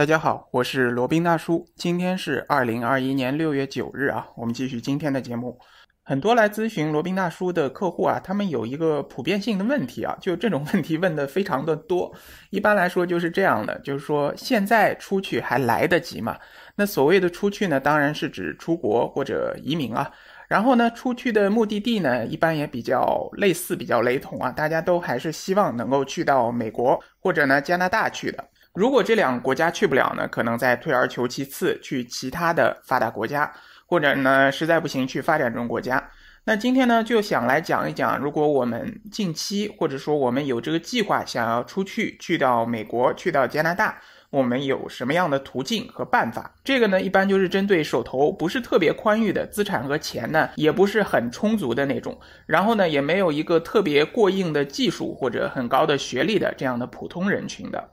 大家好，我是罗宾大叔。今天是二零二一年六月九日啊，我们继续今天的节目。很多来咨询罗宾大叔的客户啊，他们有一个普遍性的问题啊，就这种问题问的非常的多。一般来说就是这样的，就是说现在出去还来得及吗？那所谓的出去呢，当然是指出国或者移民啊。然后呢，出去的目的地呢，一般也比较类似，比较雷同啊，大家都还是希望能够去到美国或者呢加拿大去的。如果这两个国家去不了呢？可能再退而求其次，去其他的发达国家，或者呢实在不行去发展中国家。那今天呢就想来讲一讲，如果我们近期或者说我们有这个计划想要出去，去到美国，去到加拿大，我们有什么样的途径和办法？这个呢一般就是针对手头不是特别宽裕的资产和钱呢，也不是很充足的那种，然后呢也没有一个特别过硬的技术或者很高的学历的这样的普通人群的。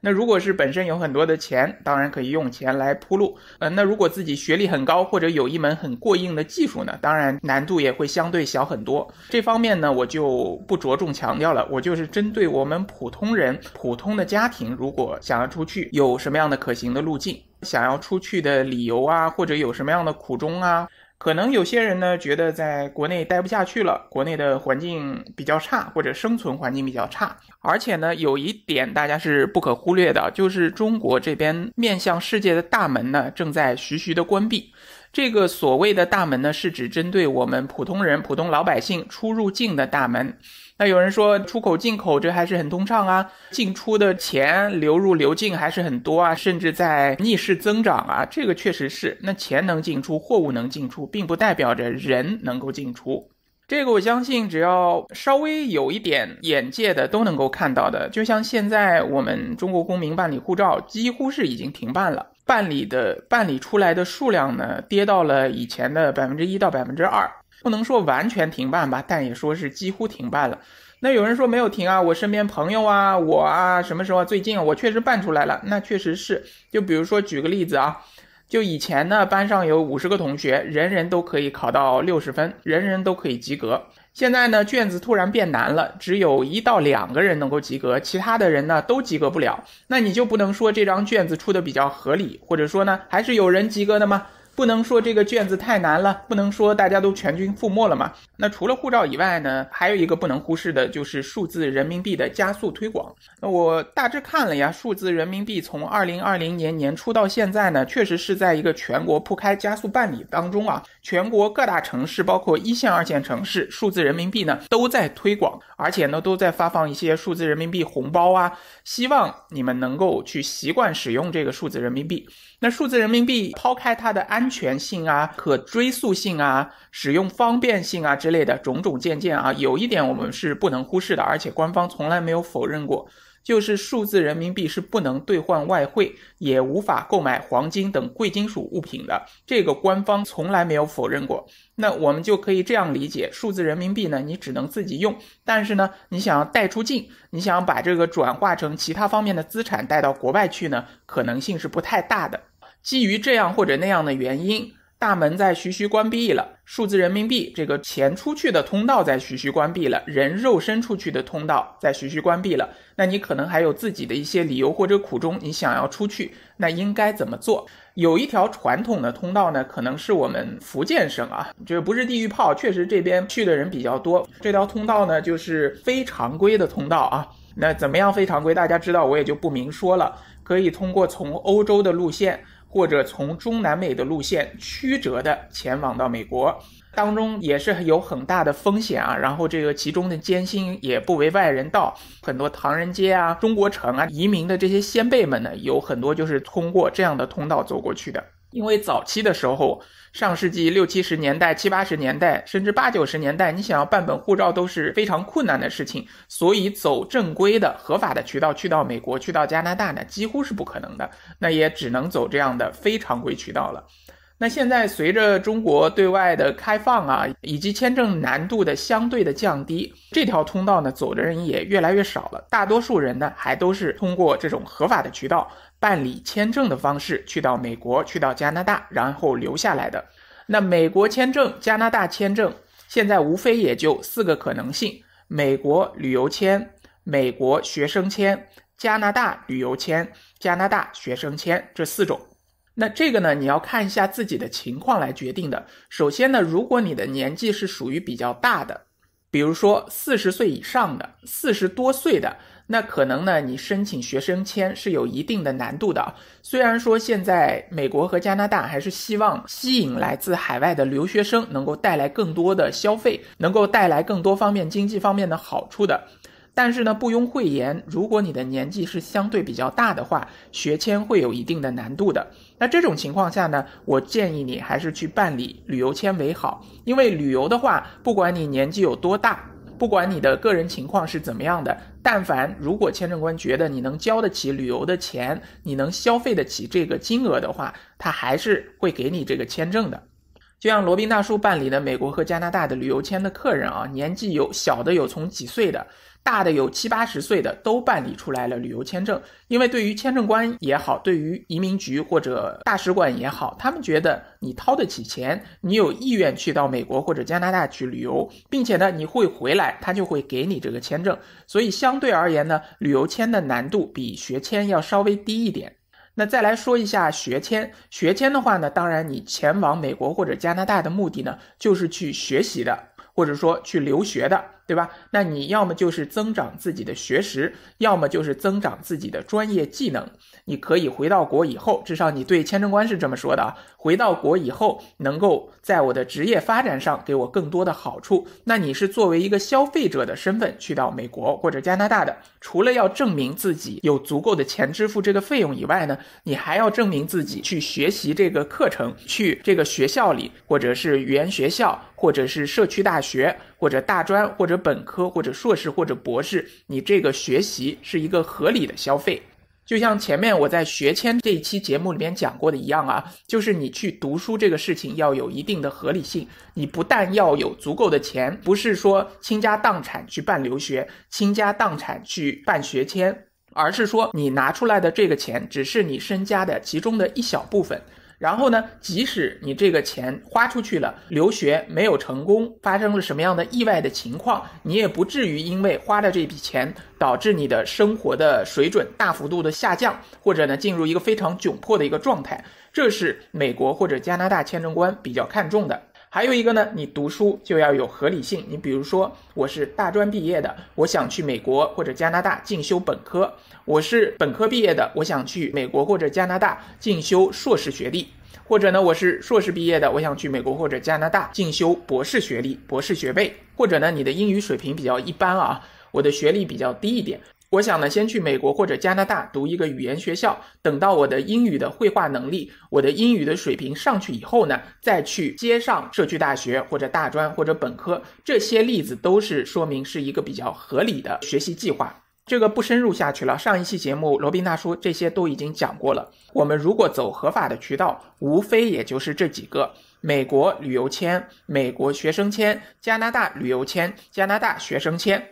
那如果是本身有很多的钱，当然可以用钱来铺路。嗯，那如果自己学历很高，或者有一门很过硬的技术呢？当然难度也会相对小很多。这方面呢，我就不着重强调了。我就是针对我们普通人、普通的家庭，如果想要出去，有什么样的可行的路径？想要出去的理由啊，或者有什么样的苦衷啊？可能有些人呢，觉得在国内待不下去了，国内的环境比较差，或者生存环境比较差。而且呢，有一点大家是不可忽略的，就是中国这边面向世界的大门呢，正在徐徐的关闭。这个所谓的大门呢，是指针对我们普通人、普通老百姓出入境的大门。那有人说，出口进口这还是很通畅啊，进出的钱流入流进还是很多啊，甚至在逆势增长啊。这个确实是，那钱能进出，货物能进出，并不代表着人能够进出。这个我相信，只要稍微有一点眼界的都能够看到的。就像现在我们中国公民办理护照，几乎是已经停办了，办理的办理出来的数量呢，跌到了以前的百分之一到百分之二，不能说完全停办吧，但也说是几乎停办了。那有人说没有停啊，我身边朋友啊，我啊，什么时候最近我确实办出来了，那确实是。就比如说举个例子啊。就以前呢，班上有五十个同学，人人都可以考到六十分，人人都可以及格。现在呢，卷子突然变难了，只有一到两个人能够及格，其他的人呢都及格不了。那你就不能说这张卷子出的比较合理，或者说呢，还是有人及格的吗？不能说这个卷子太难了，不能说大家都全军覆没了嘛。那除了护照以外呢，还有一个不能忽视的就是数字人民币的加速推广。那我大致看了呀，数字人民币从二零二零年年初到现在呢，确实是在一个全国铺开、加速办理当中啊。全国各大城市，包括一线、二线城市，数字人民币呢都在推广，而且呢都在发放一些数字人民币红包啊，希望你们能够去习惯使用这个数字人民币。那数字人民币抛开它的安全性啊、可追溯性啊、使用方便性啊之类的种种件件啊，有一点我们是不能忽视的，而且官方从来没有否认过。就是数字人民币是不能兑换外汇，也无法购买黄金等贵金属物品的。这个官方从来没有否认过。那我们就可以这样理解：数字人民币呢，你只能自己用，但是呢，你想要带出境，你想把这个转化成其他方面的资产带到国外去呢，可能性是不太大的。基于这样或者那样的原因。大门在徐徐关闭了，数字人民币这个钱出去的通道在徐徐关闭了，人肉身出去的通道在徐徐关闭了。那你可能还有自己的一些理由或者苦衷，你想要出去，那应该怎么做？有一条传统的通道呢，可能是我们福建省啊，这不是地狱炮，确实这边去的人比较多。这条通道呢，就是非常规的通道啊。那怎么样非常规？大家知道，我也就不明说了。可以通过从欧洲的路线。或者从中南美的路线曲折地前往到美国，当中也是有很大的风险啊。然后这个其中的艰辛也不为外人道。很多唐人街啊、中国城啊，移民的这些先辈们呢，有很多就是通过这样的通道走过去的。因为早期的时候，上世纪六七十年代、七八十年代，甚至八九十年代，你想要办本护照都是非常困难的事情，所以走正规的、合法的渠道去到美国、去到加拿大，呢，几乎是不可能的，那也只能走这样的非常规渠道了。那现在随着中国对外的开放啊，以及签证难度的相对的降低，这条通道呢走的人也越来越少了。大多数人呢还都是通过这种合法的渠道办理签证的方式去到美国、去到加拿大，然后留下来的。那美国签证、加拿大签证现在无非也就四个可能性：美国旅游签、美国学生签、加拿大旅游签、加拿大学生签这四种。那这个呢，你要看一下自己的情况来决定的。首先呢，如果你的年纪是属于比较大的，比如说四十岁以上的、四十多岁的，那可能呢，你申请学生签是有一定的难度的虽然说现在美国和加拿大还是希望吸引来自海外的留学生，能够带来更多的消费，能够带来更多方面经济方面的好处的。但是呢，不庸讳言，如果你的年纪是相对比较大的话，学签会有一定的难度的。那这种情况下呢，我建议你还是去办理旅游签为好，因为旅游的话，不管你年纪有多大，不管你的个人情况是怎么样的，但凡如果签证官觉得你能交得起旅游的钱，你能消费得起这个金额的话，他还是会给你这个签证的。就像罗宾大叔办理的美国和加拿大的旅游签的客人啊，年纪有小的，有从几岁的。大的有七八十岁的都办理出来了旅游签证，因为对于签证官也好，对于移民局或者大使馆也好，他们觉得你掏得起钱，你有意愿去到美国或者加拿大去旅游，并且呢你会回来，他就会给你这个签证。所以相对而言呢，旅游签的难度比学签要稍微低一点。那再来说一下学签，学签的话呢，当然你前往美国或者加拿大的目的呢，就是去学习的，或者说去留学的。对吧？那你要么就是增长自己的学识，要么就是增长自己的专业技能。你可以回到国以后，至少你对签证官是这么说的：，啊。回到国以后，能够在我的职业发展上给我更多的好处。那你是作为一个消费者的身份去到美国或者加拿大的，除了要证明自己有足够的钱支付这个费用以外呢，你还要证明自己去学习这个课程，去这个学校里或者是语言学校。或者是社区大学，或者大专，或者本科，或者硕士，或者博士，你这个学习是一个合理的消费。就像前面我在学签这一期节目里面讲过的一样啊，就是你去读书这个事情要有一定的合理性。你不但要有足够的钱，不是说倾家荡产去办留学，倾家荡产去办学签，而是说你拿出来的这个钱只是你身家的其中的一小部分。然后呢，即使你这个钱花出去了，留学没有成功，发生了什么样的意外的情况，你也不至于因为花了这笔钱，导致你的生活的水准大幅度的下降，或者呢，进入一个非常窘迫的一个状态。这是美国或者加拿大签证官比较看重的。还有一个呢，你读书就要有合理性。你比如说，我是大专毕业的，我想去美国或者加拿大进修本科；我是本科毕业的，我想去美国或者加拿大进修硕士学历；或者呢，我是硕士毕业的，我想去美国或者加拿大进修博士学历、博士学位；或者呢，你的英语水平比较一般啊，我的学历比较低一点。我想呢，先去美国或者加拿大读一个语言学校，等到我的英语的绘画能力、我的英语的水平上去以后呢，再去接上社区大学或者大专或者本科。这些例子都是说明是一个比较合理的学习计划。这个不深入下去了。上一期节目罗宾大叔这些都已经讲过了。我们如果走合法的渠道，无非也就是这几个：美国旅游签、美国学生签、加拿大旅游签、加拿大学生签。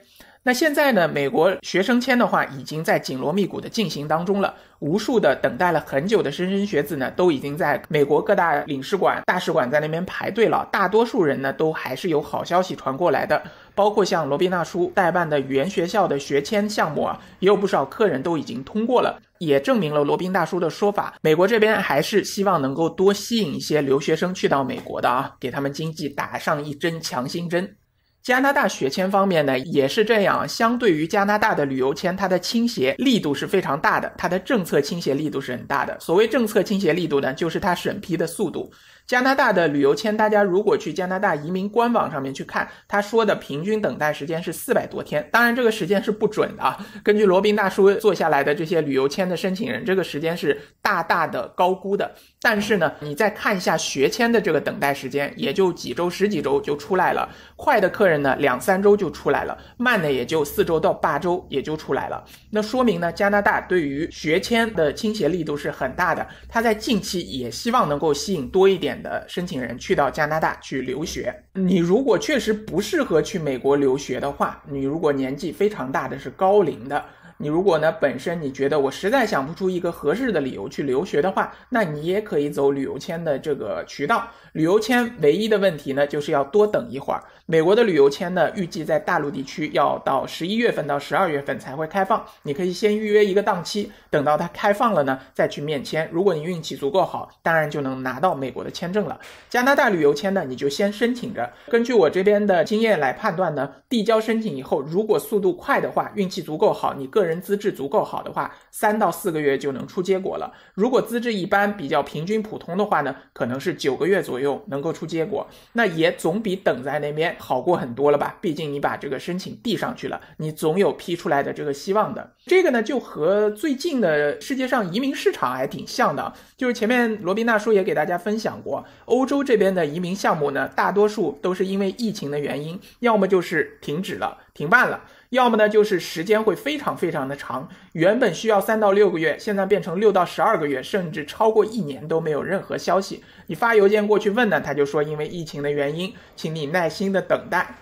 那现在呢？美国学生签的话，已经在紧锣密鼓的进行当中了。无数的等待了很久的莘莘学子呢，都已经在美国各大领事馆、大使馆在那边排队了。大多数人呢，都还是有好消息传过来的。包括像罗宾大叔代办的语言学校的学签项目啊，也有不少客人都已经通过了，也证明了罗宾大叔的说法。美国这边还是希望能够多吸引一些留学生去到美国的啊，给他们经济打上一针强心针。加拿大学签方面呢，也是这样。相对于加拿大的旅游签，它的倾斜力度是非常大的，它的政策倾斜力度是很大的。所谓政策倾斜力度呢，就是它审批的速度。加拿大的旅游签，大家如果去加拿大移民官网上面去看，他说的平均等待时间是四百多天，当然这个时间是不准的。啊。根据罗宾大叔做下来的这些旅游签的申请人，这个时间是大大的高估的。但是呢，你再看一下学签的这个等待时间，也就几周、十几周就出来了，快的客人呢两三周就出来了，慢的也就四周到八周也就出来了。那说明呢，加拿大对于学签的倾斜力度是很大的，他在近期也希望能够吸引多一点。的申请人去到加拿大去留学，你如果确实不适合去美国留学的话，你如果年纪非常大的是高龄的。你如果呢，本身你觉得我实在想不出一个合适的理由去留学的话，那你也可以走旅游签的这个渠道。旅游签唯一的问题呢，就是要多等一会儿。美国的旅游签呢，预计在大陆地区要到十一月份到十二月份才会开放。你可以先预约一个档期，等到它开放了呢，再去面签。如果你运气足够好，当然就能拿到美国的签证了。加拿大旅游签呢，你就先申请着。根据我这边的经验来判断呢，递交申请以后，如果速度快的话，运气足够好，你个。个人资质足够好的话，三到四个月就能出结果了。如果资质一般，比较平均普通的话呢，可能是九个月左右能够出结果。那也总比等在那边好过很多了吧？毕竟你把这个申请递上去了，你总有批出来的这个希望的。这个呢，就和最近的世界上移民市场还挺像的。就是前面罗宾大叔也给大家分享过，欧洲这边的移民项目呢，大多数都是因为疫情的原因，要么就是停止了，停办了。要么呢，就是时间会非常非常的长，原本需要三到六个月，现在变成六到十二个月，甚至超过一年都没有任何消息。你发邮件过去问呢，他就说因为疫情的原因，请你耐心的等待。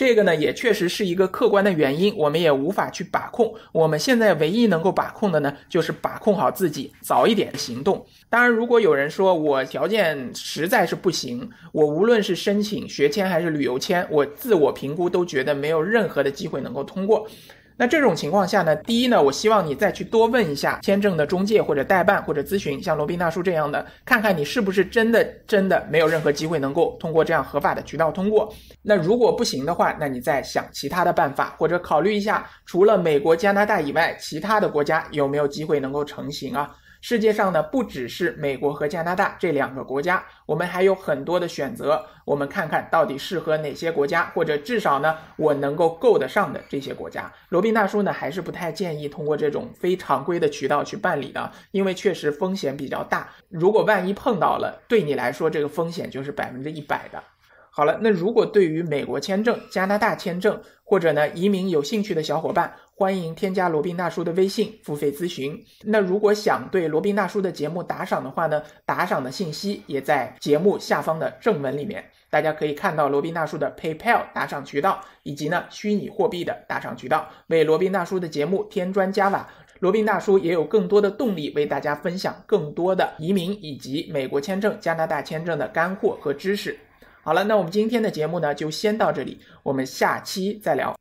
这个呢，也确实是一个客观的原因，我们也无法去把控。我们现在唯一能够把控的呢，就是把控好自己，早一点行动。当然，如果有人说我条件实在是不行，我无论是申请学签还是旅游签，我自我评估都觉得没有任何的机会能够通过。那这种情况下呢？第一呢，我希望你再去多问一下签证的中介或者代办或者咨询，像罗宾大叔这样的，看看你是不是真的真的没有任何机会能够通过这样合法的渠道通过。那如果不行的话，那你再想其他的办法，或者考虑一下除了美国、加拿大以外，其他的国家有没有机会能够成行啊？世界上呢，不只是美国和加拿大这两个国家，我们还有很多的选择。我们看看到底适合哪些国家，或者至少呢，我能够够得上的这些国家。罗宾大叔呢，还是不太建议通过这种非常规的渠道去办理的，因为确实风险比较大。如果万一碰到了，对你来说这个风险就是百分之一百的。好了，那如果对于美国签证、加拿大签证或者呢移民有兴趣的小伙伴，欢迎添加罗宾大叔的微信付费咨询。那如果想对罗宾大叔的节目打赏的话呢，打赏的信息也在节目下方的正文里面，大家可以看到罗宾大叔的 PayPal 打赏渠道，以及呢虚拟货币的打赏渠道，为罗宾大叔的节目添砖加瓦，罗宾大叔也有更多的动力为大家分享更多的移民以及美国签证、加拿大签证的干货和知识。好了，那我们今天的节目呢，就先到这里，我们下期再聊。